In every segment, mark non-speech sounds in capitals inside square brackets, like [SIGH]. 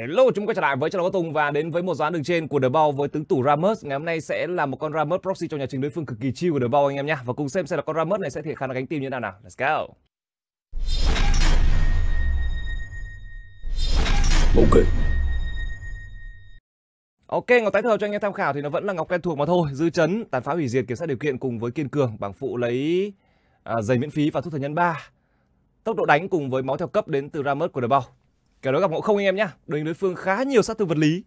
Hello, chúng quay trở lại với Châu Đào Tùng và đến với một giá đường trên của The Ball với tướng tủ Ramus Ngày hôm nay sẽ là một con Ramus proxy trong nhà trình đối phương cực kỳ chill của The Ball anh em nhé. Và cùng xem xem là con Ramus này sẽ thể khả năng gánh team như thế nào nào. Let's go. Ok. Ok, ngọc tái thừa cho anh em tham khảo thì nó vẫn là ngọc quen thuộc mà thôi. Dư chấn, tàn phá hủy diệt, kiểm soát điều kiện cùng với kiên cường, bảng phụ lấy à, giày miễn phí và thuốc thần nhân 3. Tốc độ đánh cùng với máu theo cấp đến từ Ramus của The Ball. Kẻ đó gặp ngộ không anh em nhá. Đội hình đối phương khá nhiều sát thương vật lý.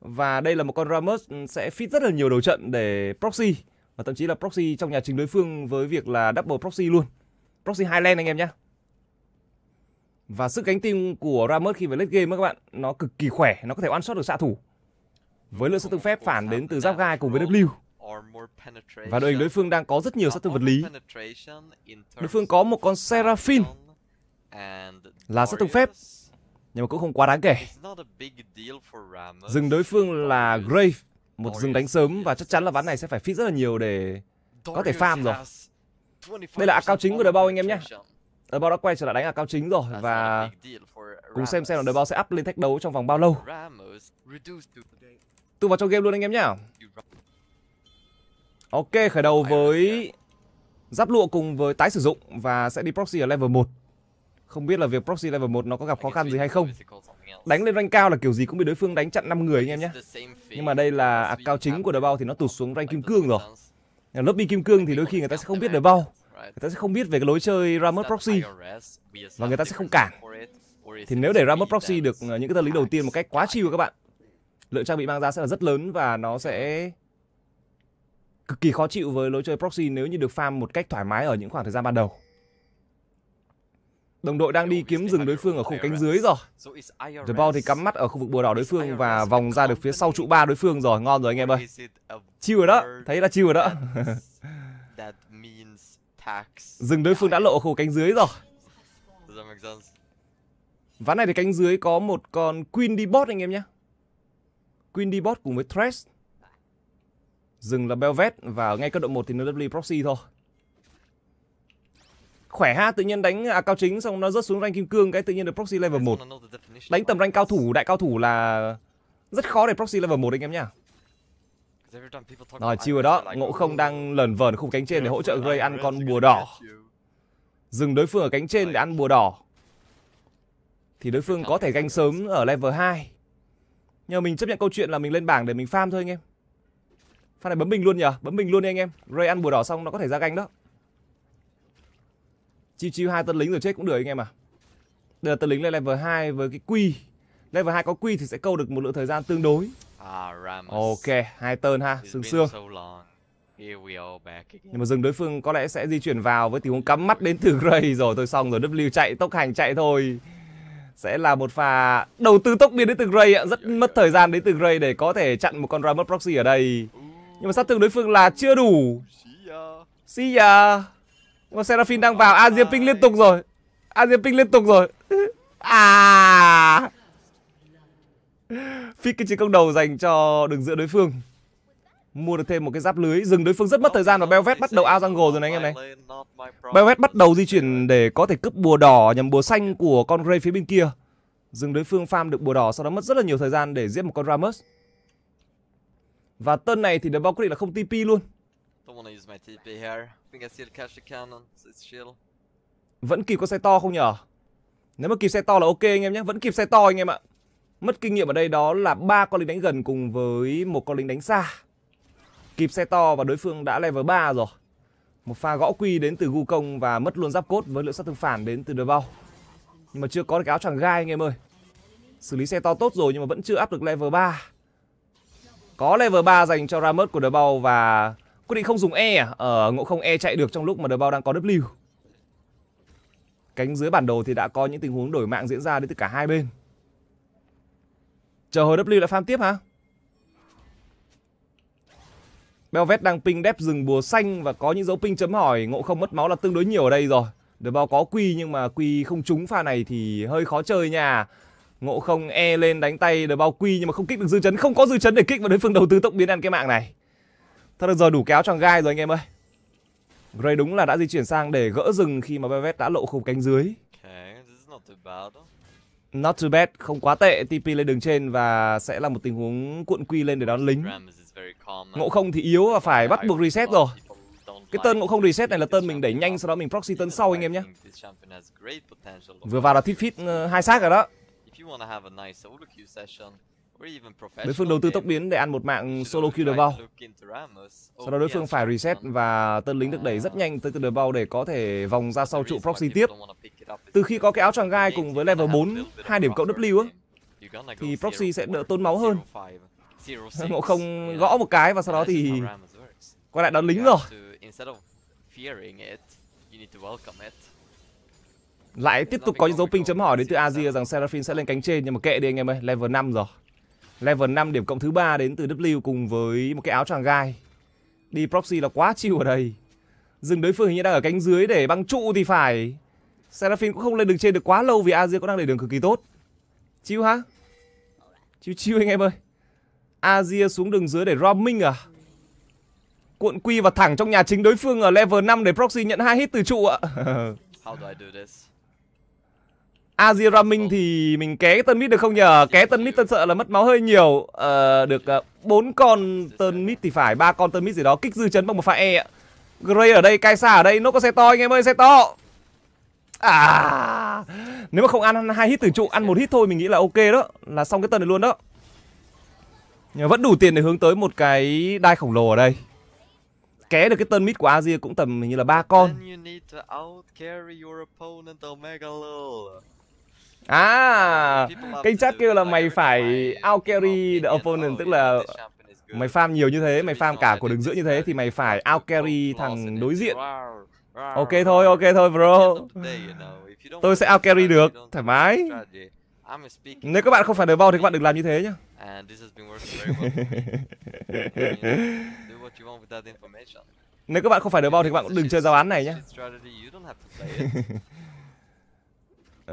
Và đây là một con Ramos ừ, sẽ fit rất là nhiều đầu trận để proxy và thậm chí là proxy trong nhà trình đối phương với việc là double proxy luôn. Proxy hai Highland anh em nhá Và sức cánh tim của Ramos khi về late game các bạn, nó cực kỳ khỏe, nó có thể one shot được xạ thủ. Với lượng sát thương phép phản đến từ giáp gai cùng với W. Và đội hình đối phương đang có rất nhiều sát thương vật lý. Đối phương có một con Seraphine là sát thương phép nhưng mà cũng không quá đáng kể. Rừng đối phương là Grave, một rừng đánh sớm và chắc chắn là ván này sẽ phải fit rất là nhiều để có thể farm rồi. Đây là cao chính của đội bao anh em nhé. đội bao đã quay trở lại đánh cao chính rồi và cùng xem xem là đội bao sẽ up lên thách đấu trong vòng bao lâu. Tụ vào trong game luôn anh em nhé. Ok, khởi đầu với giáp lụa cùng với tái sử dụng và sẽ đi proxy ở level 1. Không biết là việc proxy level 1 nó có gặp khó khăn gì hay không. Đánh lên rank cao là kiểu gì cũng bị đối phương đánh chặn 5 người anh em nhé. Nhưng mà đây là à, cao chính của The Bao thì nó tụt xuống rank kim cương rồi. Lớp bi kim cương thì đôi khi người ta sẽ không biết The Bao. Người ta sẽ không biết về cái lối chơi ramus proxy. Và người ta sẽ không cản. Thì nếu để ramus proxy được ờ, những cái tâm lý đầu tiên một cách quá chiêu các bạn. Lượng trang bị mang ra sẽ là rất lớn và nó sẽ cực kỳ khó chịu với lối chơi proxy nếu như được farm một cách thoải mái ở những khoảng thời gian ban đầu. Đồng đội đang đi kiếm rừng đối phương ở khu cánh dưới rồi. The Ball thì cắm mắt ở khu vực bùa đỏ đối phương và vòng ra được phía sau trụ ba đối phương rồi. Ngon rồi anh em ơi. Chiêu rồi đó. Thấy là chiêu rồi đó. rừng đối phương đã lộ ở khu cánh dưới rồi. Ván này thì cánh dưới có một con Queen D-Bot anh em nhé. Queen D-Bot cùng với Thresh. Rừng là Belvet và ngay cấp độ 1 thì NW Proxy thôi khỏe ha tự nhiên đánh à, cao chính xong nó rớt xuống rank kim cương cái tự nhiên được proxy level 1 đánh tầm rank cao thủ đại cao thủ là rất khó để proxy level 1 anh em nhá rồi chiêu ở đó ngộ không đang lờn vờn khung cánh trên để hỗ trợ gây ăn con bùa đỏ dừng đối phương ở cánh trên để ăn bùa đỏ thì đối phương có thể ganh sớm ở level 2 nhờ mình chấp nhận câu chuyện là mình lên bảng để mình farm thôi anh em pha này bấm bình luôn nhở bấm bình luôn đi anh em ray ăn bùa đỏ xong nó có thể ra ganh đó chiêu chiêu hai tân lính rồi chết cũng được anh em à đây là tân lính lên level 2 với cái quy level 2 có quy thì sẽ câu được một lượng thời gian tương đối ah, ok hai tơn ha sương sương nhưng mà rừng đối phương có lẽ sẽ di chuyển vào với tình huống cắm mắt đến từ Gray rồi thôi xong rồi W chạy tốc hành chạy thôi sẽ là một pha đầu tư tốc biến đến từ Gray ạ. Rất mất thời gian đến từ Gray để có thể chặn một con Ramus Proxy ở đây. Nhưng mà sát thương đối phương là chưa đủ. See ya. Con Seraphine đang vào. A Diệp liên tục rồi. A Diệp liên tục rồi. [LAUGHS] À. Phích cái chiến công đầu dành cho đường giữa đối phương. Mua được thêm một cái giáp lưới. Dừng đối phương rất mất thời gian và Belvet bắt đầu ao jungle rồi này anh em này. Belvet bắt đầu di chuyển để có thể cướp bùa đỏ nhằm bùa xanh của con Ray phía bên kia. Dừng đối phương farm được bùa đỏ sau đó mất rất là nhiều thời gian để giết một con Ramos. Và tân này thì The Valkyrie là không TP luôn. Don't wanna use my TP here. Think I still catch the cannon, so it's chill. Vẫn kịp có xe to không nhở? Nếu mà kịp xe to là ok anh em nhé, vẫn kịp xe to anh em ạ. Mất kinh nghiệm ở đây đó là ba con lính đánh gần cùng với một con lính đánh xa. Kịp xe to và đối phương đã level 3 rồi. Một pha gõ quy đến từ gu công và mất luôn giáp cốt với lượng sát thương phản đến từ đờ bao. Nhưng mà chưa có được áo choàng gai anh em ơi. Xử lý xe to tốt rồi nhưng mà vẫn chưa áp được level 3. Có level 3 dành cho ramus của đờ bao và Quyết định không dùng E à? Ờ, ngộ không E chạy được trong lúc mà bao đang có W. Cánh dưới bản đồ thì đã có những tình huống đổi mạng diễn ra đến từ cả hai bên. Chờ hồi W lại farm tiếp hả? Belvet đang ping đép rừng bùa xanh và có những dấu ping chấm hỏi. Ngộ không mất máu là tương đối nhiều ở đây rồi. bao có quy nhưng mà quy không trúng pha này thì hơi khó chơi nha. Ngộ không e lên đánh tay bao quy nhưng mà không kích được dư chấn. Không có dư chấn để kích vào đối phương đầu tư tốc biến ăn cái mạng này. Thật được giờ đủ kéo cho gai rồi anh em ơi. Gray đúng là đã di chuyển sang để gỡ rừng khi mà Bevet đã lộ khung cánh dưới. not too bad. không quá tệ. TP lên đường trên và sẽ là một tình huống cuộn quy lên để đón lính. Ngộ không thì yếu và phải bắt buộc reset rồi. Cái tên ngộ không reset này là tên mình đẩy nhanh sau đó mình proxy tên sau anh em nhé. Vừa vào là thít fit ờ, hai xác rồi đó. Đối phương đầu tư tốc biến để ăn một mạng solo kill the ball. Sau đó oh, đối phương phải reset và tân lính được đẩy rất ah. nhanh tới the ball để có thể vòng ra sau trụ proxy tiếp. Từ khi có cái áo choàng gai cùng với level 4, hai điểm cộng W á, thì proxy sẽ đỡ tốn máu hơn. Ngộ không gõ một cái và sau đó thì quay lại đón lính rồi. Lại tiếp tục có những dấu ping chấm hỏi đến từ Azir rằng Seraphine sẽ lên cánh trên nhưng mà kệ đi anh em ơi, level 5 rồi. Level 5 điểm cộng thứ ba đến từ W cùng với một cái áo tràng gai. Đi proxy là quá chiêu ở đây. dừng đối phương hình như đang ở cánh dưới để băng trụ thì phải. Seraphine cũng không lên đường trên được quá lâu vì Azir cũng đang để đường cực kỳ tốt. Chiêu ha Chiêu chiêu anh em ơi. Azir xuống đường dưới để roaming à? Cuộn quy và thẳng trong nhà chính đối phương ở level 5 để proxy nhận hai hit từ trụ ạ. How do I do this? Azir Ramming ờ. thì mình ké tân mít được không nhờ? Ké tân mít tân sợ là mất máu hơi nhiều. Ờ, được ờ, bốn con tân mít thì phải, ba con tân mít gì đó. Kích dư chấn bằng một pha E ạ. Gray ở đây, Kaisa ở đây, nó có xe to anh em ơi, xe to. À, nếu mà không ăn hai hit từ trụ, ăn một hit thôi mình nghĩ là ok đó, là xong cái tân này luôn đó. Nhưng vẫn đủ tiền để hướng tới một cái đai khổng lồ ở đây. Ké được cái tân mít của Azir cũng tầm hình như là ba con. À, cái chat kêu là mày phải out carry the opponent, tức là mày farm nhiều như thế, mày farm cả của đường giữa như thế thì mày phải out carry thằng đối diện. Ok thôi, ok thôi bro. Tôi sẽ out carry được, thoải mái. Nếu các bạn không phải đời bao thì các bạn đừng làm như thế nhá. [LAUGHS] Nếu các bạn không phải đời bao thì các bạn cũng đừng chơi giao án này nhá. [LAUGHS] Uh,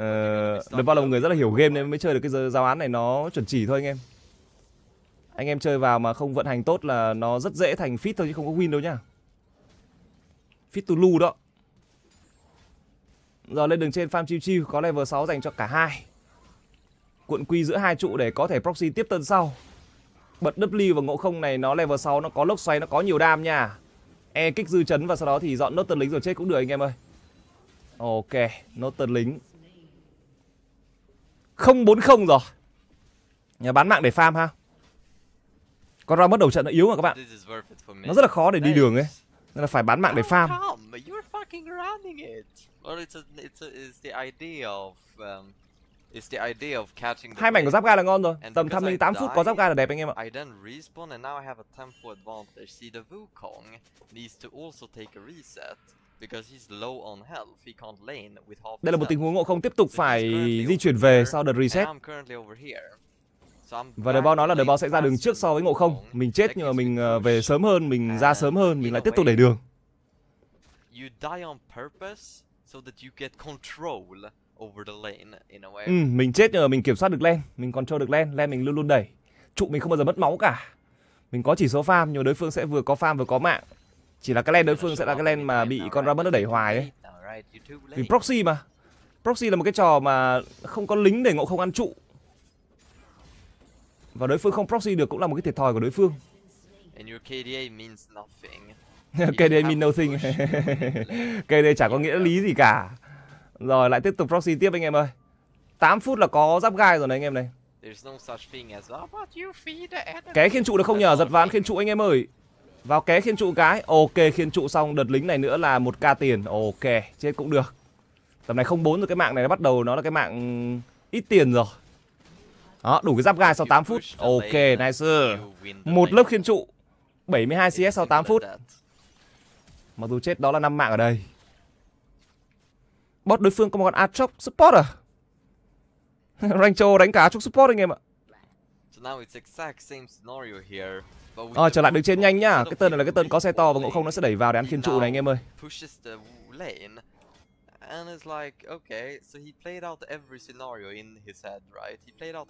được bao là một người rất là hiểu game nên mới chơi được cái giáo án này nó chuẩn chỉ thôi anh em Anh em chơi vào mà không vận hành tốt là nó rất dễ thành fit thôi chứ không có win đâu nhá Fit to lù đó Giờ lên đường trên farm chiêu chiêu có level 6 dành cho cả hai Cuộn quy giữa hai trụ để có thể proxy tiếp tân sau Bật W và ngộ không này nó level 6 nó có lốc xoáy nó có nhiều đam nha E kích dư chấn và sau đó thì dọn nốt tân lính rồi chết cũng được anh em ơi Ok nốt tân lính không bốn không rồi. Nhà bán mạng để farm ha. Con ra mất đầu trận nó yếu mà các bạn. Nó rất là khó để đi đường ấy. Nên là phải bán mạng để farm. Hai mảnh của giáp ga là ngon rồi. Tầm tham 58 phút có giáp ga là đẹp anh em ạ. I then respawn and now I have a tempo advantage. See the Wukong needs to also take a reset. Đây là một tình huống ngộ không tiếp tục phải di chuyển về sau đợt reset. Và đời bao nói là đời bao sẽ ra đường trước so với ngộ không. Mình chết nhưng mà mình ờ, về sớm hơn, mình ra sớm hơn, mình lại tiếp tục đẩy đường. Ừ, mình chết nhưng mà mình kiểm soát được lane, mình control được lane, lane mình luôn luôn đẩy. Trụ mình không bao giờ mất máu cả. Mình có chỉ số farm nhưng đối phương sẽ vừa có farm vừa có mạng chỉ là cái len đối phương sẽ là cái len mà bị con Ramus nó đẩy hoài ấy. Vì proxy mà. Proxy là một cái trò mà không có lính để ngộ không ăn trụ. Và đối phương không proxy được cũng là một cái thiệt thòi của đối phương. KDA means nothing. [LAUGHS] KDA means nothing. [LAUGHS] KDA chả có nghĩa lý gì cả. Rồi lại tiếp tục proxy tiếp anh em ơi. 8 phút là có giáp gai rồi này anh em này. Cái khiên trụ được không nhờ? Giật ván khiên trụ anh em ơi. Vào ké khiên trụ cái. Ok, khiên trụ xong đợt lính này nữa là một k tiền. Ok, chết cũng được. Tầm này không bốn rồi cái mạng này nó bắt đầu nó là cái mạng ít tiền rồi. Đó, đủ cái giáp gai sau 8 phút. Ok, nice. Một lớp khiên trụ. 72 CS sau 8 phút. Mặc dù chết đó là năm mạng ở đây. Bot đối phương có một con Atrox support à? [LAUGHS] Rancho đánh cả Atrox support anh em ạ. So now it's exact same scenario here. Rồi ờ, trở lại đường trên nhanh nhá. Cái tên này là cái tên có xe to và ngộ không nó sẽ đẩy vào để ăn khiên trụ này anh em ơi.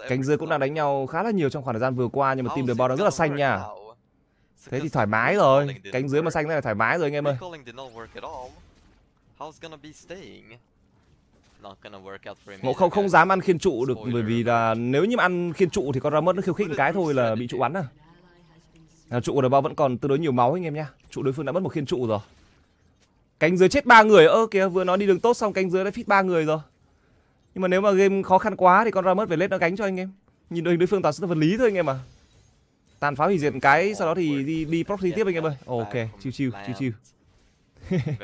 Cánh dưới cũng đang đánh nhau khá là nhiều trong khoảng thời gian vừa qua nhưng mà team The Ball nó rất là xanh nha. Thế thì thoải mái rồi. Cánh dưới mà xanh này là thoải mái rồi anh em ơi. Ngộ không không dám ăn khiên trụ được bởi vì là nếu như mà ăn khiên trụ thì con Ramos nó khiêu khích một cái thôi là bị trụ bắn à. Nào, trụ của đội bao vẫn còn tương đối nhiều máu anh em nhá. Trụ đối phương đã mất một khiên trụ rồi. Cánh dưới chết ba người. Ơ kìa, vừa nói đi đường tốt xong cánh dưới đã phít ba người rồi. Nhưng mà nếu mà game khó khăn quá thì con ra mất về lết nó gánh cho anh em. Nhìn đội hình đối phương toàn sự vật lý thôi anh em à. Tàn phá hủy diệt cái, sau đó thì đi đi proxy tiếp anh em ơi. Ok, chill chill, chill chill.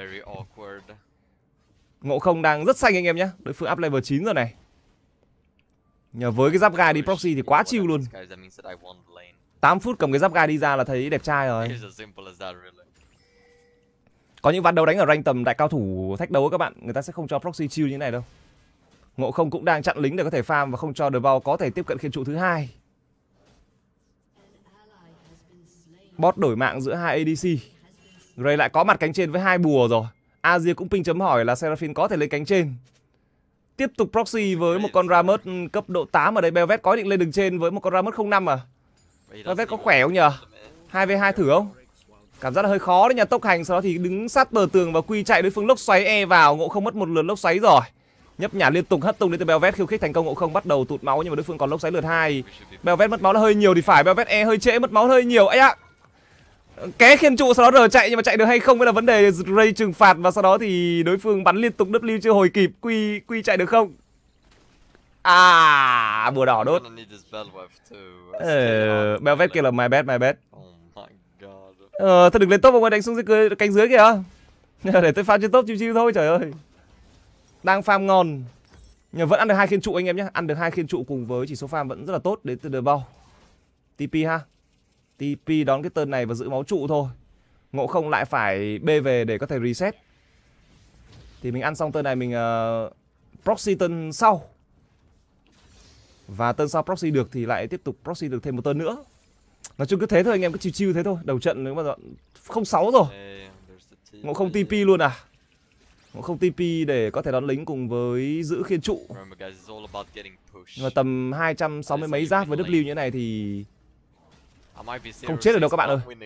Ngộ không đang rất xanh anh em nhé Đối phương up level 9 rồi này Nhờ với cái giáp gai đi proxy thì quá chill luôn 8 phút cầm cái giáp gai đi ra là thấy đẹp trai rồi Có những ván đấu đánh ở rank tầm đại cao thủ thách đấu các bạn Người ta sẽ không cho proxy chill như thế này đâu Ngộ không cũng đang chặn lính để có thể farm và không cho The Ball có thể tiếp cận khiên trụ thứ hai. Bot đổi mạng giữa hai ADC. Gray lại có mặt cánh trên với hai bùa rồi. Azir cũng ping chấm hỏi là Seraphine có thể lên cánh trên. Tiếp tục proxy với một con Ramus cấp độ 8 ở đây Belvet có định lên đường trên với một con Ramus 05 à. Tôi vết có khỏe không nhờ 2v2 thử không Cảm giác là hơi khó đấy nhờ tốc hành Sau đó thì đứng sát bờ tường và quy chạy đối phương lốc xoáy e vào Ngộ không mất một lượt lốc xoáy rồi Nhấp nhả liên tục hất tung đến từ Belvet khiêu khích thành công ngộ không bắt đầu tụt máu nhưng mà đối phương còn lốc xoáy lượt hai Belvet mất máu là hơi nhiều thì phải Belvet e hơi trễ mất máu hơi nhiều ấy ạ ké khiên trụ sau đó rờ chạy nhưng mà chạy được hay không mới là vấn đề ray trừng phạt và sau đó thì đối phương bắn liên tục W chưa hồi kịp quy quy chạy được không À, bùa đỏ đốt. Ờ, Belvet kêu là my bad, my bad. Oh ờ, thôi đừng lên top mà ơi, đánh xuống dưới cánh dưới kìa. [LAUGHS] Để tôi farm trên top chiêu chiêu thôi, trời ơi. Đang farm ngon. Nhưng vẫn ăn được hai khiên trụ anh em nhé. Ăn được hai khiên trụ cùng với chỉ số farm vẫn rất là tốt đến từ The Ball. TP ha. TP đón cái tên này và giữ máu trụ thôi. Ngộ không lại phải bê về để có thể reset. Thì mình ăn xong tên này mình uh, proxy tên sau và tơn sao proxy được thì lại tiếp tục proxy được thêm một tơn nữa nói chung cứ thế thôi anh em cứ chiêu chiêu thế thôi đầu trận nếu mà không sáu rồi ngộ không tp luôn à ngộ không tp để có thể đón lính cùng với giữ khiên trụ nhưng mà tầm 260 mấy giáp với W như thế này thì không chết được đâu các bạn ơi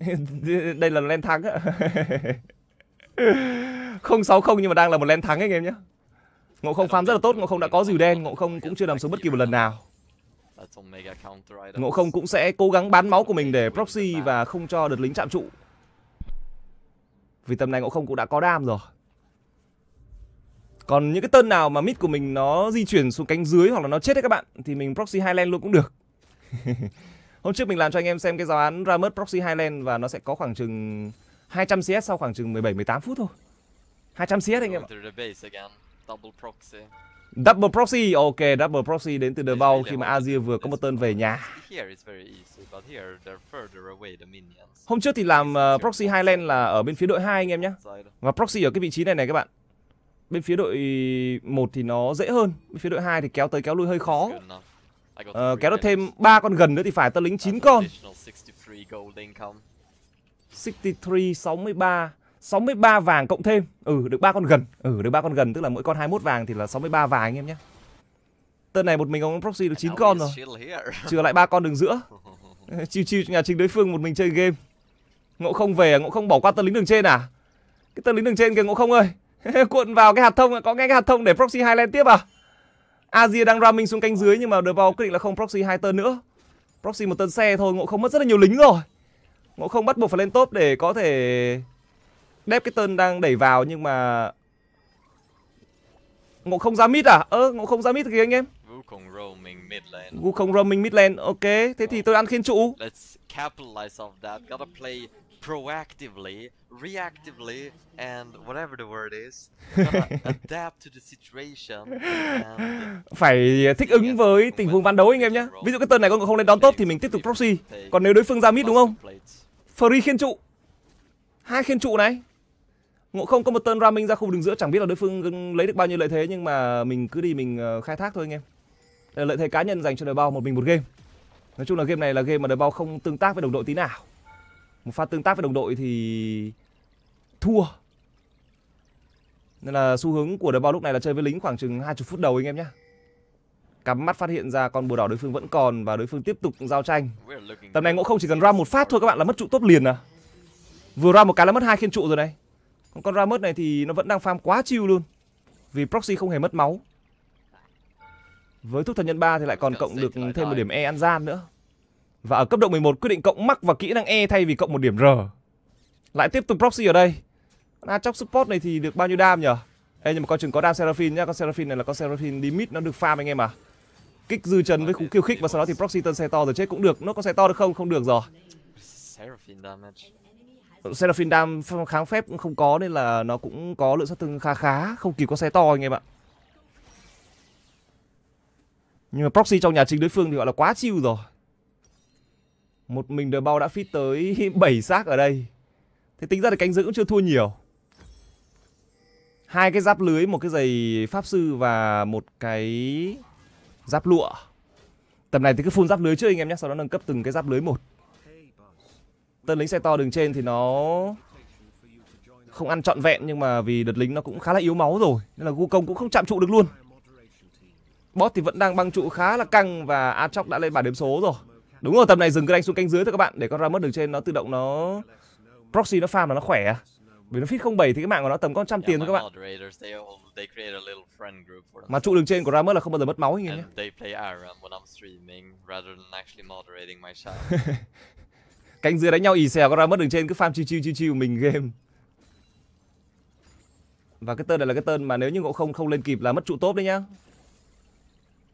[LAUGHS] đây là len thắng á [LAUGHS] không sáu không nhưng mà đang là một len thắng anh em nhé Ngộ không farm rất là tốt, Ngộ không đã có dìu đen, Ngộ không cũng chưa làm xuống bất kỳ một lần nào Ngộ không cũng sẽ cố gắng bán máu của mình để proxy và không cho đợt lính chạm trụ Vì tầm này Ngộ không cũng đã có đam rồi Còn những cái tên nào mà mid của mình nó di chuyển xuống cánh dưới hoặc là nó chết đấy các bạn Thì mình proxy Highland luôn cũng được [LAUGHS] Hôm trước mình làm cho anh em xem cái giáo án Ramus proxy Highland và nó sẽ có khoảng chừng 200 CS sau khoảng chừng 17 18 phút thôi. 200 CS anh em ạ. Double proxy, ok, double proxy đến từ The Bow khi mà Azir vừa có một tên về nhà. Hôm trước thì làm uh, proxy Highland là ở bên phía đội 2 anh em nhé. Và proxy ở cái vị trí này này các bạn. Bên phía đội 1 thì nó dễ hơn, bên phía đội 2 thì kéo tới kéo lui hơi khó. Uh, kéo được thêm ba con gần nữa thì phải tới lính 9 con. 63 63 63 vàng cộng thêm. Ừ được ba con gần. Ừ được ba con gần tức là mỗi con 21 vàng thì là 63 vàng anh em nhé. Tên này một mình ông proxy được 9 con rồi. Trừ lại ba con đường giữa. [LAUGHS] Chiêu chiêu nhà chính đối phương một mình chơi game. Ngộ không về, à? ngộ không bỏ qua tân lính đường trên à? Cái tân lính đường trên kìa ngộ không ơi. [LAUGHS] Cuộn vào cái hạt thông à? có nghe cái hạt thông để proxy hai lên tiếp à? Azia đang ra xuống canh dưới nhưng mà được vào quyết định là không proxy hai tân nữa. Proxy một tân xe thôi, ngộ không mất rất là nhiều lính rồi. Ngộ không bắt buộc phải lên top để có thể Đép cái tên đang đẩy vào nhưng mà Ngộ không ra mid à? Ơ, ờ, ngộ không ra mid kìa anh em Wukong roaming mid lane Wukong roaming mid lane, ok Thế thì tôi ăn khiên trụ Let's capitalize on that, gotta play proactively, reactively, and whatever the word is, [LAUGHS] adapt to the situation. Phải thích ứng với tình huống ván đấu anh em nhé. Ví dụ cái tên này con không lên đón top thì mình tiếp tục proxy. Còn nếu đối phương ra mid đúng không? Free khiên trụ hai khiên trụ này Ngộ không có một tân ramming ra khu đường giữa chẳng biết là đối phương lấy được bao nhiêu lợi thế nhưng mà mình cứ đi mình ờ, khai thác thôi anh em. Đây là lợi thế cá nhân dành cho đội bao một mình một game. Nói chung là game này là game mà đội bao không tương tác với đồng đội tí nào. Một pha tương tác với đồng đội thì thua. Nên là xu hướng của đội bao lúc này là chơi với lính khoảng chừng 20 phút đầu anh em nhé cắm mắt phát hiện ra con bùa đỏ đối phương vẫn còn và đối phương tiếp tục giao tranh tầm này ngộ không chỉ cần ra một phát thôi các bạn là mất trụ tốt liền à vừa ra một cái là mất hai khiên trụ rồi đây. còn con ra mất này thì nó vẫn đang farm quá chiêu luôn vì proxy không hề mất máu với thuốc thần nhân 3 thì lại còn cộng được thêm một điểm e ăn gian nữa và ở cấp độ 11 quyết định cộng mắc và kỹ năng e thay vì cộng một điểm r lại tiếp tục proxy ở đây con Atrox support này thì được bao nhiêu đam nhỉ Ê nhưng mà coi chừng có đam Seraphine nhá Con Seraphine này là con Seraphine limit nó được farm anh em à kích dư chấn với cú khiêu khích và sau đó thì proxy tân xe to rồi chết cũng được. Nó có xe to được không? Không được rồi. Seraphim Dam kháng phép cũng không có nên là nó cũng có lượng sát thương khá khá, không kịp có xe to anh em ạ. Nhưng mà proxy trong nhà chính đối phương thì gọi là quá chiêu rồi. Một mình đờ Bao đã fit tới 7 [LAUGHS] xác ở đây. Thế tính ra thì cánh giữ cũng chưa thua nhiều. Hai cái giáp lưới, một cái giày pháp sư và một cái giáp lụa tầm này thì cứ phun giáp lưới trước anh em nhé sau đó nâng cấp từng cái giáp lưới một tên lính xe to đường trên thì nó không ăn trọn vẹn nhưng mà vì đợt lính nó cũng khá là yếu máu rồi nên là gu công cũng không chạm trụ được luôn Boss thì vẫn đang băng trụ khá là căng và atrox đã lên bản đếm số rồi đúng rồi tầm này dừng cái đánh xuống canh dưới thôi các bạn để con ra mất đường trên nó tự động nó proxy nó farm là nó khỏe à vì nó fit 07 thì cái mạng của nó tầm có trăm yeah, tiền thôi các bạn. They they mà trụ đường trên của ramus là không bao giờ mất máu anh em nhé. [LAUGHS] Cánh dưới đánh nhau ì xèo, con Ramos đường trên cứ farm chiêu chiêu chiêu chiêu mình game. Và cái tên này là cái tên mà nếu như ngộ không không lên kịp là mất trụ tốt đấy nhá.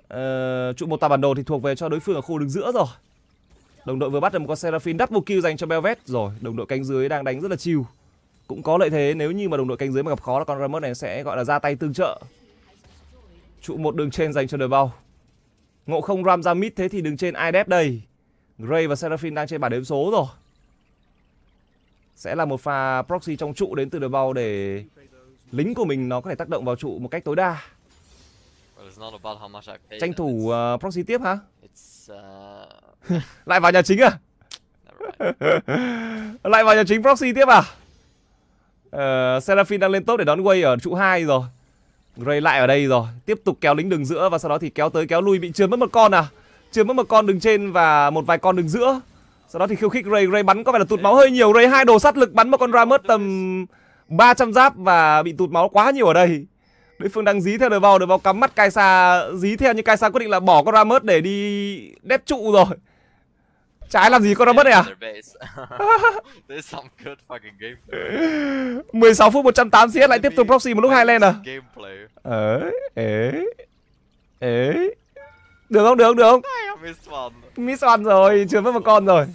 Ờ, trụ một tà bản đồ thì thuộc về cho đối phương ở khu đường giữa rồi. Đồng đội vừa bắt được một con Seraphine đắt vô kill dành cho Belvet rồi. Đồng đội cánh dưới đang đánh rất là chiêu cũng có lợi thế nếu như mà đồng đội canh dưới mà gặp khó là con Ramos này sẽ gọi là ra tay tương trợ trụ một đường trên dành cho đội bao ngộ không ram ra mid thế thì đường trên ai đép đây Gray và Seraphine đang trên bản đếm số rồi sẽ là một pha proxy trong trụ đến từ đội bao để lính của mình nó có thể tác động vào trụ một cách tối đa tranh thủ uh, proxy tiếp hả ờ, [LAUGHS] lại vào nhà chính à [LAUGHS] lại vào nhà chính proxy tiếp à Uh, ờ, Seraphine đang lên top để đón quay ở trụ 2 rồi Gray lại ở đây rồi Tiếp tục kéo lính đường giữa và sau đó thì kéo tới kéo lui bị chưa mất một con à Chưa mất một con đường trên và một vài con đường giữa Sau đó thì khiêu khích Gray Gray bắn có vẻ là tụt máu hơi nhiều Gray hai đồ sát lực bắn một con Ramus mất tầm 300 giáp và bị tụt máu quá nhiều ở đây Đối phương đang dí theo đời vào, đời vào cắm mắt Kaisa dí theo nhưng Kaisa quyết định là bỏ con Ramus để đi đép trụ rồi Trái làm gì con nó mất này à? 16 [LAUGHS] phút 108 CS lại tiếp tục proxy một lúc hai lane à? Ấy, ấy, ấy. Được không, được không, được không? Miss one rồi, chưa mất một con rồi.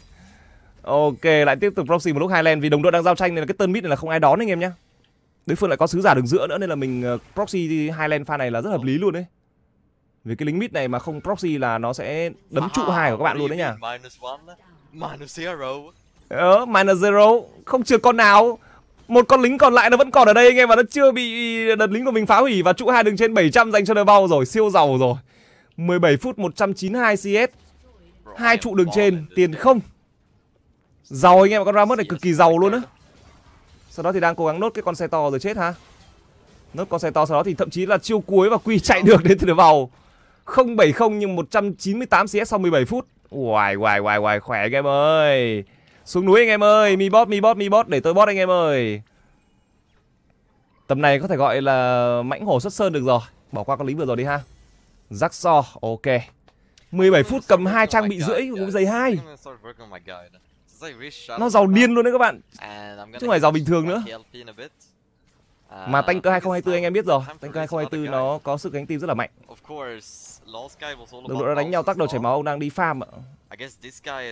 Ok, lại tiếp tục proxy một lúc hai lane vì đồng đội đang giao tranh nên là cái tân mid này là không ai đón anh em nhá. Đối phương lại có sứ giả đường giữa nữa nên là mình ờ, proxy hai lane pha này là rất hợp lý luôn đấy. Vì cái lính mid này mà không proxy là nó sẽ đấm trụ hai của các bạn luôn đấy nhỉ. Minus zero. Ờ, minus zero. Không trừ con nào. Một con lính còn lại nó vẫn còn ở đây anh em và nó chưa bị đợt lính của mình phá hủy và trụ hai đường trên 700 dành cho The Bao rồi, siêu giàu rồi. 17 phút 192 CS. Hai trụ đường trên, tiền không. Giàu anh em và con Ramos này cực kỳ giàu luôn á. Sau đó thì đang cố gắng nốt cái con xe to rồi chết ha. Nốt con xe to sau đó thì thậm chí là chiêu cuối và quy chạy được đến từ The Bao. 070 nhưng 198 CS sau 17 phút. hoài hoài hoài hoài khỏe anh em ơi. Xuống núi anh em ơi, mi bot mi bot mi bot để tôi bot anh em ơi. Tầm này có thể gọi là mãnh hổ xuất sơn được rồi. Bỏ qua con lính vừa rồi đi ha. Rắc so, ok. 17 phút cầm hai trang bị rưỡi cũng giày hai. Nó giàu điên luôn đấy các bạn. Chứ không phải giàu bình thường nữa. Mà tanker 2024 uh, anh em biết rồi, tanker 2024 nó có sức gánh tim rất là mạnh. Lực lượng đã đánh nhau tắc đầu chảy máu, ông đang đi farm ạ.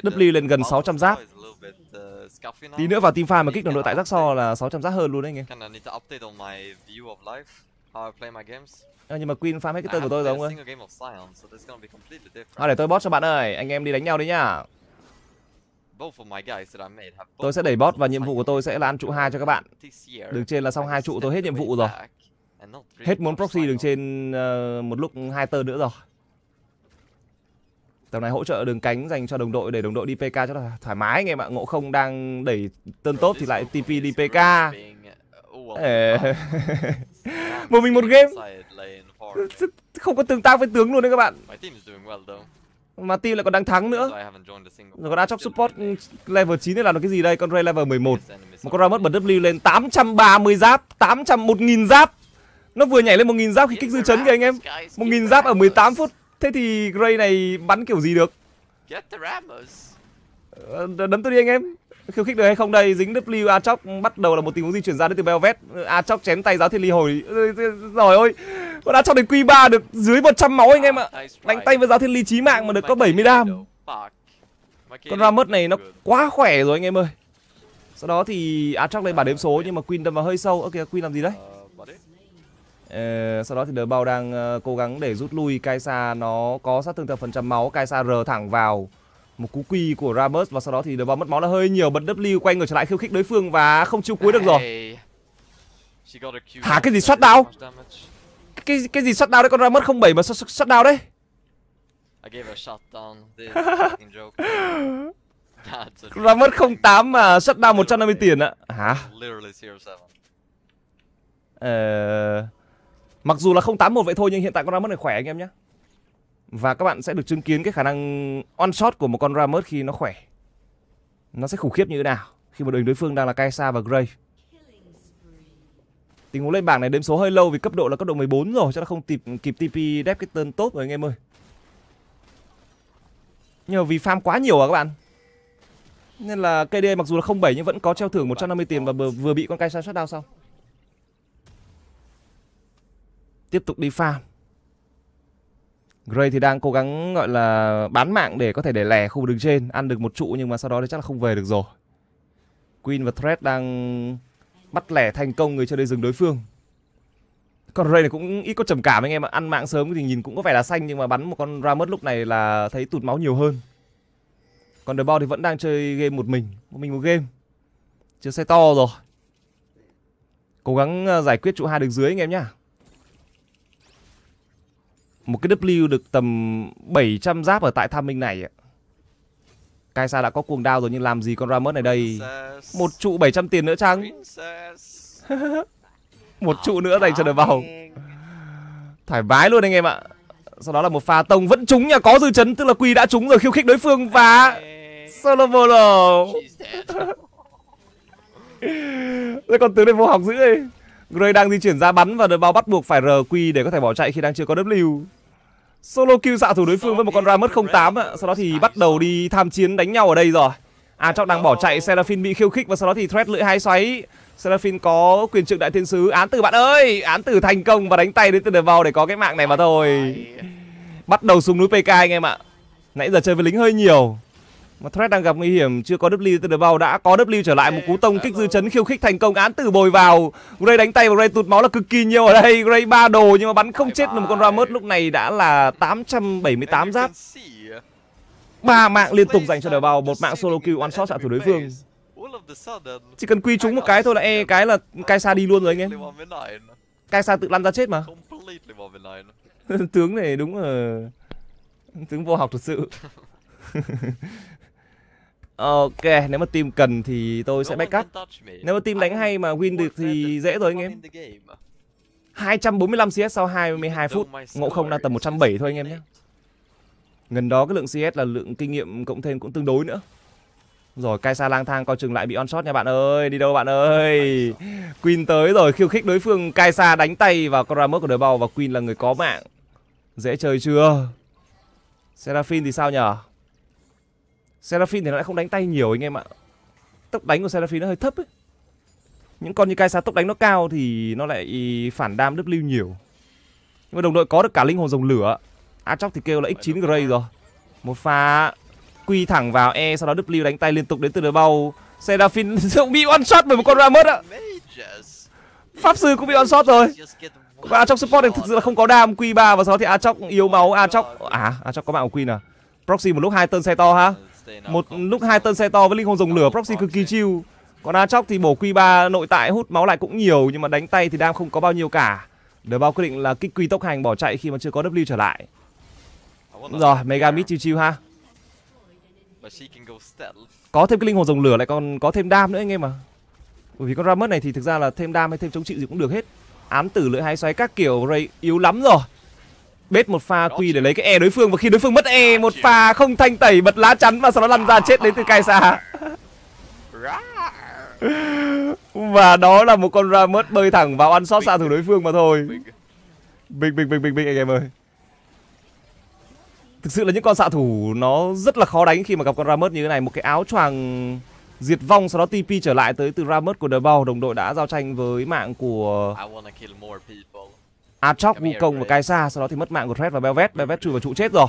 W lên gần 600 giáp. Uh, Tí nữa vào team farm mà kích đồng đội tại giác so là 600 giáp hơn luôn đấy anh em. À, ờ, nhưng mà Queen farm hết cái tên của tôi rồi ông ơi. À, để tôi bot cho bạn ơi, anh em đi đánh nhau đi nhá. Tôi sẽ đẩy bot và nhiệm vụ của tôi sẽ là ăn trụ hai cho các bạn. Đường trên là xong hai trụ tôi hết nhiệm vụ rồi. Hết muốn proxy đường trên uh, một lúc hai tơ nữa rồi. Tầm này hỗ trợ đường cánh dành cho đồng đội để đồng đội đi PK cho thoải mái anh em ạ. Ngộ không đang đẩy tân tốt thì lại TP đi PK. [LAUGHS] một mình một game không có tương tác với tướng luôn đấy các bạn mà team lại còn đang thắng nữa rồi con Atrox support ừ, level 9 này làm được cái gì đây con Ray level 11 một con Ramos bật W lên 830 giáp 800 1000 giáp nó vừa nhảy lên 1000 giáp khi kích dư chấn kìa anh em 1000 giáp ở 18 phút Thế thì Gray này bắn kiểu gì được? Ờ, đấm tôi đi anh em Khiêu khích được hay không đây Dính W Atrox bắt đầu là một tình huống di chuyển ra đến từ Belvet Atrox chém tay giáo thiên ly hồi Rồi ơi Con Atrox đến Q3 được dưới 100 máu anh em ạ Đánh tay với giáo thiên ly chí mạng mà được có 70 đam Con Ramus này nó quá khỏe rồi anh em ơi Sau đó thì Atrox lên bản đếm số nhưng mà Queen đâm vào hơi sâu Ơ okay, kìa Queen làm gì đấy ờ, Ờ, sau đó thì The Bao đang ờ, cố gắng để rút lui Kaisa nó có sát thương theo phần trăm máu Kaisa rờ thẳng vào một cú quy của Ramos và sau đó thì The Bao mất máu là hơi nhiều bật W quay ngược trở lại khiêu khích đối phương và không chiêu cuối được rồi Hả cái gì soát đau cái cái gì soát đau đấy con Ramos không bảy mà soát đau đấy [LAUGHS] Ramos 08 mà soát đau 150 tiền ạ Hả Ờ uh... Mặc dù là không tám một vậy thôi nhưng hiện tại con Ramos này khỏe anh em nhé. Và các bạn sẽ được chứng kiến cái khả năng on shot của một con Ramos khi nó khỏe. Nó sẽ khủng khiếp như thế nào khi mà đội đối phương đang là Kai'Sa và Gray. Tình huống lên bảng này đếm số hơi lâu vì cấp độ là cấp độ 14 rồi cho nó không kịp kịp TP đép cái tên tốt rồi anh em ơi. Nhưng mà vì farm quá nhiều à các bạn. Nên là KD mặc dù là 07 nhưng vẫn có treo thưởng 150 tiền và vừa bị con Kai'Sa shutdown xong tiếp tục đi farm Gray thì đang cố gắng gọi là bán mạng để có thể để lẻ khu đường trên ăn được một trụ nhưng mà sau đó thì chắc là không về được rồi Queen và Thread đang bắt lẻ thành công người chơi đây rừng đối phương còn Ray này cũng ít có trầm cảm anh em ạ ăn mạng sớm thì nhìn cũng có vẻ là xanh nhưng mà bắn một con Ramus lúc này là thấy tụt máu nhiều hơn còn The Ball thì vẫn đang chơi game một mình một mình một game chưa xe to rồi cố gắng ờ, giải quyết trụ hai đường dưới anh em nhá một cái W được tầm 700 giáp ở tại tham minh này ạ. Kaisa đã có cuồng đao rồi nhưng làm gì con Ramos này đây? Một trụ 700 tiền nữa chăng? [LAUGHS] một trụ nữa dành cho đội vào. Thoải mái luôn anh em ạ. Sau đó là một pha tông vẫn trúng nhà có dư chấn tức là Quy đã trúng rồi khiêu khích đối phương và solo bolo. đây còn tướng này vô học dữ đây, Gray đang di chuyển ra bắn và đội bao bắt buộc phải RQ để có thể bỏ chạy khi đang chưa có W. Solo kill xạ thủ đối phương với một con Rammus 08 ạ. Sau đó thì bắt đầu đi tham chiến đánh nhau ở đây rồi. À Trọng đang bỏ chạy, Seraphine bị khiêu khích và sau đó thì Thread lưỡi hai xoáy. Seraphine có quyền trực đại thiên sứ. Án tử bạn ơi, án tử thành công và đánh tay đến từ đầu vào để có cái mạng này mà thôi. Bắt đầu xuống núi PK anh em ạ. Nãy giờ chơi với lính hơi nhiều mà Threat đang gặp nguy hiểm chưa có W từ được bao đã có W trở lại một cú tông kích dư chấn khiêu khích thành công án tử bồi vào Gray đánh tay và Gray tụt máu là cực kỳ nhiều ở đây Gray ba đồ nhưng mà bắn không chết được một con Ramus lúc này đã là 878 giáp ba mạng liên tục dành cho đều bao một mạng solo kill one shot xạ thủ đối phương chỉ cần quy chúng một cái thôi là e cái là cai xa đi luôn rồi anh em cai xa tự lăn ra chết mà [LAUGHS] tướng này đúng là tướng vô học thật sự [LAUGHS] Ok, nếu mà team cần thì tôi sẽ backup. Nếu mà team đánh hay mà win được thì dễ rồi anh em. 245 CS sau 22 phút, ngộ không đang tầm 170 thôi anh em nhé. Gần đó cái lượng CS là lượng kinh nghiệm cộng thêm cũng tương đối nữa. Rồi, Kaisa lang thang coi chừng lại bị on nha bạn ơi, đi đâu bạn ơi. Queen tới rồi, khiêu khích đối phương Kaisa đánh tay vào Kramer của đời bầu và Queen là người có mạng. Dễ chơi chưa? Seraphine thì sao nhở? Seraphine thì nó lại không đánh tay nhiều anh em ạ Tốc đánh của Seraphine nó hơi thấp ấy Những con như Kai'Sa tốc đánh nó cao thì nó lại phản đam W nhiều Nhưng mà đồng đội có được cả linh hồn rồng lửa Aatrox thì kêu là X9 Grey rồi Một pha quy thẳng vào E sau đó W đánh tay liên tục đến từ đời bao Seraphine [LAUGHS] bị one shot bởi một con ramus ạ Pháp sư cũng bị one shot rồi và Aatrox support thì thực sự là không có đam Q3 và sau đó thì Aatrox yếu máu Aatrox À Aatrox có mạng của Queen à Proxy một lúc hai tên xe to ha ừ. Một lúc hai tân xe to với linh hồn rồng lửa proxy cực kỳ chill. Còn Aatrox thì bổ Q3 nội tại hút máu lại cũng nhiều nhưng mà đánh tay thì đang không có bao nhiêu cả. Đờ bao quyết định là kích quy tốc hành bỏ chạy khi mà chưa có W trở lại. Ờ, rồi, Mega Mid chill chill ha. Có thêm cái linh hồn rồng lửa lại còn có thêm đam nữa anh em mà. Bởi vì con Rammus này thì thực ra là thêm đam hay thêm chống chịu gì cũng được hết. Ám tử lưỡi hái xoáy các kiểu ray yếu lắm rồi bết một pha quy để lấy cái e đối phương và khi đối phương mất e một pha không thanh tẩy bật lá chắn và sau đó lăn ra chết đến từ cai xa [LAUGHS] và đó là một con Ramos bơi thẳng vào ăn sót xa thủ đối phương mà thôi bình bình bình bình bình anh em ơi thực sự là những con xạ thủ nó rất là khó đánh khi mà gặp con Ramos như thế này một cái áo choàng diệt vong sau đó TP trở lại tới từ Ramos của The bao đồng đội đã giao tranh với mạng của Aatrox, công và Kai'Sa Sau đó thì mất mạng của Red và Belvet Belvet chui vào trụ chết rồi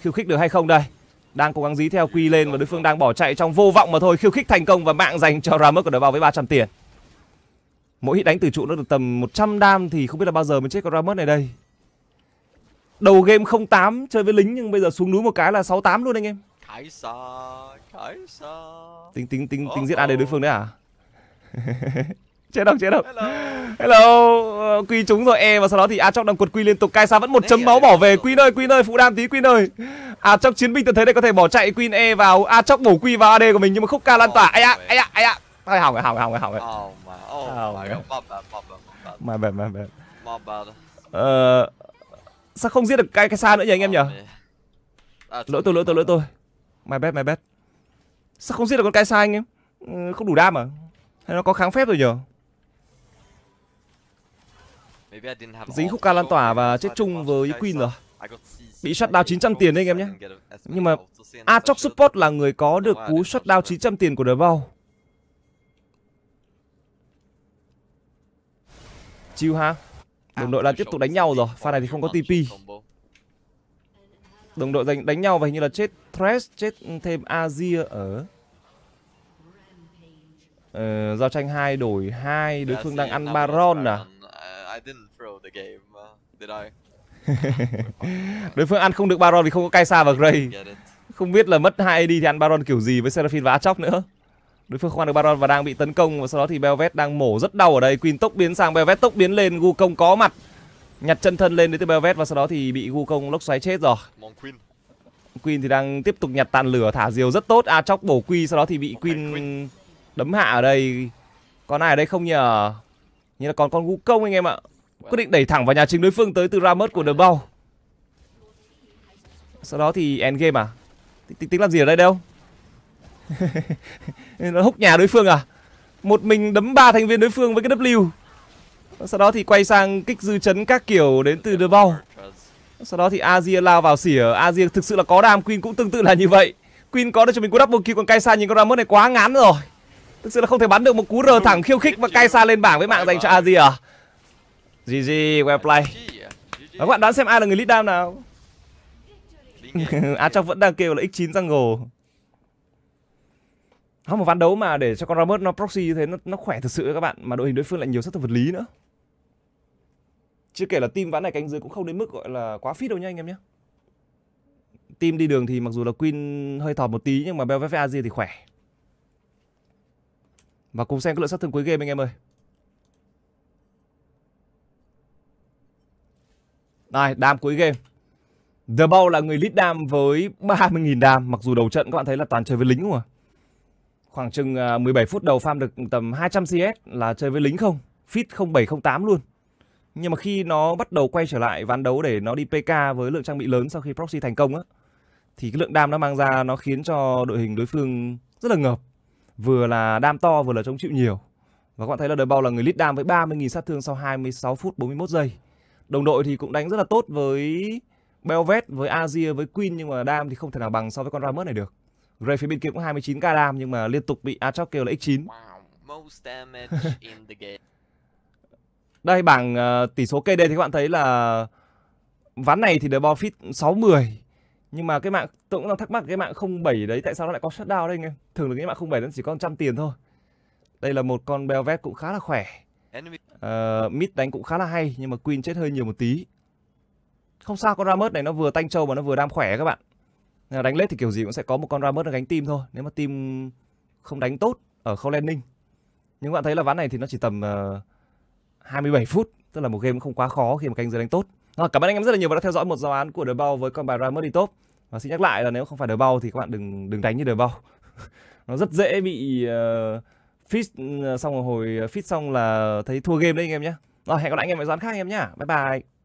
Khiêu khích được hay không đây Đang cố gắng dí theo Quy lên và đối phương đang bỏ chạy trong vô vọng mà thôi Khiêu khích thành công và mạng dành cho Ramus của đội vào với 300 tiền Mỗi hit đánh từ trụ nó được tầm 100 đam thì không biết là bao giờ mới chết con Ramus này đây Đầu game 08 chơi với lính nhưng bây giờ xuống núi một cái là 68 luôn anh em Tính tính tính tính giết AD đối phương đấy à [LAUGHS] chết đồng chết đồng hello. hello ờ, quy trúng rồi e và sau đó thì a chóc đang quật quy liên tục cai xa vẫn một chấm máu bỏ về quy nơi quy nơi phụ đam tí quy nơi a chóc chiến binh tận thế đây có thể bỏ chạy queen e vào a chóc bổ quy vào ad của mình nhưng mà khúc ca lan tỏa ai ạ ai ạ ai ạ thôi hỏng rồi hỏng rồi hỏng rồi hỏng rồi mà bad mà bad ờ sao không giết được cái cái xa nữa nhỉ anh em nhỉ ờ, à, lỗi tôi lỗi tôi lỗi tôi my bad my bad sao không giết được con cái xa anh em ừ, không đủ đam à hay nó có kháng phép rồi nhỉ Dính khúc ca lan tỏa và chết chung với Queen rồi Bị shutdown 900 tiền đấy anh em nhé Nhưng mà Atrox Support là người có được cú shutdown 900 tiền của đời Vow Chiêu ha Đồng đội là tiếp tục đánh nhau rồi Pha này thì không có TP Đồng đội đánh, đánh nhau và hình như là chết Thresh, chết thêm Azir ở ờ, Giao tranh hai đổi hai Đối phương đang ăn Baron à I didn't throw the game, uh, did I? [LAUGHS] Đối phương ăn không được Baron vì không có Kai'Sa và Gray. Không biết là mất hai AD thì ăn Baron kiểu gì với Seraphine và Achok nữa. Đối phương không ăn được Baron và đang bị tấn công và sau đó thì Belvet đang mổ rất đau ở đây. Queen tốc biến sang Belvet tốc biến lên, Gu Công có mặt. Nhặt chân thân lên đến từ Belvet và sau đó thì bị Gu Công lốc xoáy chết rồi. Queen thì đang tiếp tục nhặt tàn lửa thả diều rất tốt. Achok bổ Quy sau đó thì bị Queen đấm hạ ở đây. Còn ai ở đây không nhờ? Như là còn con Gu Công anh em ạ vâng. Quyết định đẩy thẳng vào nhà chính đối phương tới từ Ramos của The Bow Sau đó thì endgame à Tính tính làm gì ở đây đâu [LAUGHS] Nó húc nhà đối phương à Một mình đấm ba thành viên đối phương với cái W Sau đó thì quay sang kích dư chấn các kiểu đến từ The Bow Sau đó thì Azir lao vào xỉa Azir thực sự là có đam Queen cũng tương tự là như vậy Queen có được cho mình cú double kill còn Kai'Sa nhìn con Ramos này quá ngắn rồi Thực sự là không thể bắn được một cú R ừ. thẳng khiêu khích và cai xa lên bảng với mạng dành cho Azir à GG, well play Và các bạn đoán xem ai là người lead down nào Á trong [LAUGHS] vẫn đang kêu là X9 Jungle Không, một ván đấu mà để cho con Robert nó proxy như thế nó, nó khỏe thực sự các bạn Mà đội hình đối phương lại nhiều sát thương vật lý nữa Chưa kể là team ván này cánh dưới cũng không đến mức gọi là quá fit đâu nha anh em nhé Team đi đường thì mặc dù là Queen hơi thọt một tí nhưng mà Belved với Azi thì khỏe và cùng xem cái lượng sát thương cuối game anh em ơi. này đam cuối game. The Ball là người lead đam với 30.000 đam. Mặc dù đầu trận các bạn thấy là toàn chơi với lính không à. Khoảng chừng 17 à, phút đầu farm được tầm 200 CS là chơi với lính không. Fit 0708 luôn. Nhưng mà khi nó bắt đầu quay trở lại ván đấu để nó đi PK với lượng trang bị lớn sau khi proxy thành công á. Thì cái lượng đam nó mang ra nó khiến cho đội hình đối phương rất là ngợp vừa là đam to vừa là chống chịu nhiều. Và các bạn thấy là đời bao là người lead đam với 30.000 sát thương sau 26 phút 41 giây. Đồng đội thì cũng đánh rất là tốt với Belvet, với Azir, với Queen nhưng mà đam thì không thể nào bằng so với con Ramus này được. Gray phía bên kia cũng 29k đam nhưng mà liên tục bị Atrox kêu là x9. [LAUGHS] Đây bảng uh, tỷ số KD thì các bạn thấy là ván này thì The bao fit 6-10 nhưng mà cái mạng tôi cũng đang thắc mắc cái mạng 07 đấy tại sao nó lại có shutdown đây nghe thường là cái mạng 07 nó chỉ có trăm tiền thôi đây là một con Belvet cũng khá là khỏe uh, mid đánh cũng khá là hay nhưng mà Queen chết hơi nhiều một tí không sao con ramus này nó vừa tanh trâu mà nó vừa đam khỏe các bạn Nên đánh lết thì kiểu gì cũng sẽ có một con ramus nó gánh tim thôi nếu mà tim không đánh tốt ở khâu landing nhưng bạn thấy là ván này thì nó chỉ tầm uh, ờ, 27 phút tức là một game không quá khó khi mà canh giờ đánh tốt rồi, ờ, cảm ơn anh em rất là nhiều và đã theo dõi một giáo án của đời bao với con bài Rammer đi top. Và xin nhắc lại là nếu không phải đời bao thì các bạn đừng đừng đánh như đời bao [LAUGHS] nó rất dễ bị uh, ờ, fit ờ, xong rồi hồi fit xong là thấy thua game đấy anh em nhé. Rồi, hẹn gặp lại anh em ở giáo án khác anh em nhá. Bye bye.